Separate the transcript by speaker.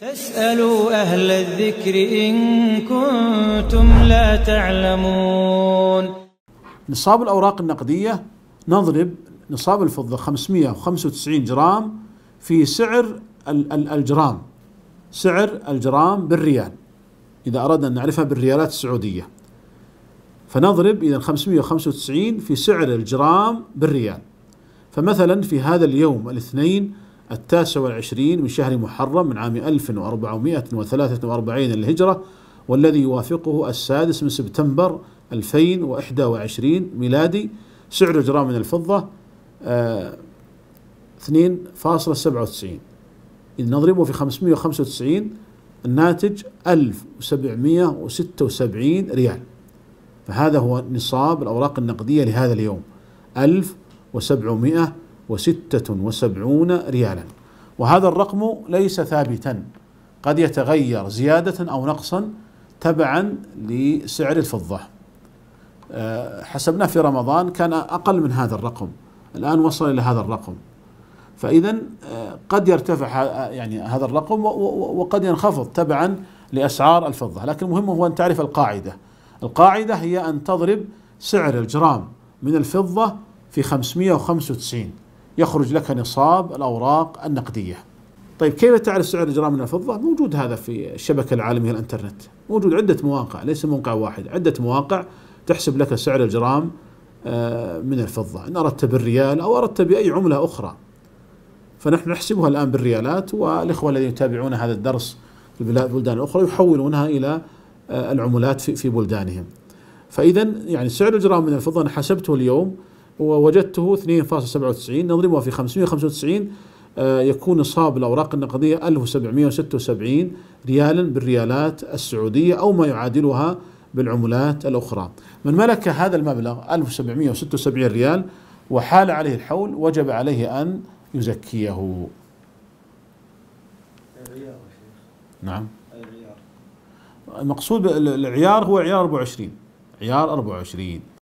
Speaker 1: فاسألوا أهل الذكر إن كنتم لا تعلمون نصاب الأوراق النقدية نضرب نصاب الفضة 595 جرام في سعر الجرام سعر الجرام بالريال إذا أردنا أن نعرفها بالريالات السعودية فنضرب إذا 595 في سعر الجرام بالريال فمثلا في هذا اليوم الاثنين التاسع والعشرين من شهر محرم من عام 1443 للهجرة والذي يوافقه السادس من سبتمبر 2021 ميلادي سعر جرام من الفضة 2.97 آه، إذا نضربه في 595 الناتج 1776 ريال فهذا هو نصاب الأوراق النقدية لهذا اليوم 1700 وستة وسبعون ريالا وهذا الرقم ليس ثابتا قد يتغير زيادة أو نقصا تبعا لسعر الفضة آه، حسبناه في رمضان كان أقل من هذا الرقم الآن وصل إلى هذا الرقم فإذا آه، قد يرتفع آه، يعني هذا الرقم وقد ينخفض تبعا لأسعار الفضة لكن المهم هو أن تعرف القاعدة القاعدة هي أن تضرب سعر الجرام من الفضة في 595 يخرج لك نصاب الأوراق النقدية طيب كيف تعرف سعر الجرام من الفضة؟ موجود هذا في الشبكة العالمية الانترنت موجود عدة مواقع ليس موقع واحد عدة مواقع تحسب لك سعر الجرام آه، من الفضة إن أردت بالريال أو أردت بأي عملة أخرى فنحن نحسبها الآن بالريالات والإخوة الذين يتابعون هذا الدرس في البلدان الأخرى يحولونها إلى آه، العملات في بلدانهم فإذا يعني سعر الجرام من الفضة أنا حسبته اليوم ووجدته 2.97 نضربها في 595 آه، يكون نصاب الأوراق النقدية 1776 ريالا بالريالات السعودية أو ما يعادلها بالعملات الأخرى من ملك هذا المبلغ 1776 ريال وحال عليه الحول وجب عليه أن يزكيه نعم المقصود العيار هو عيار 24 عيار 24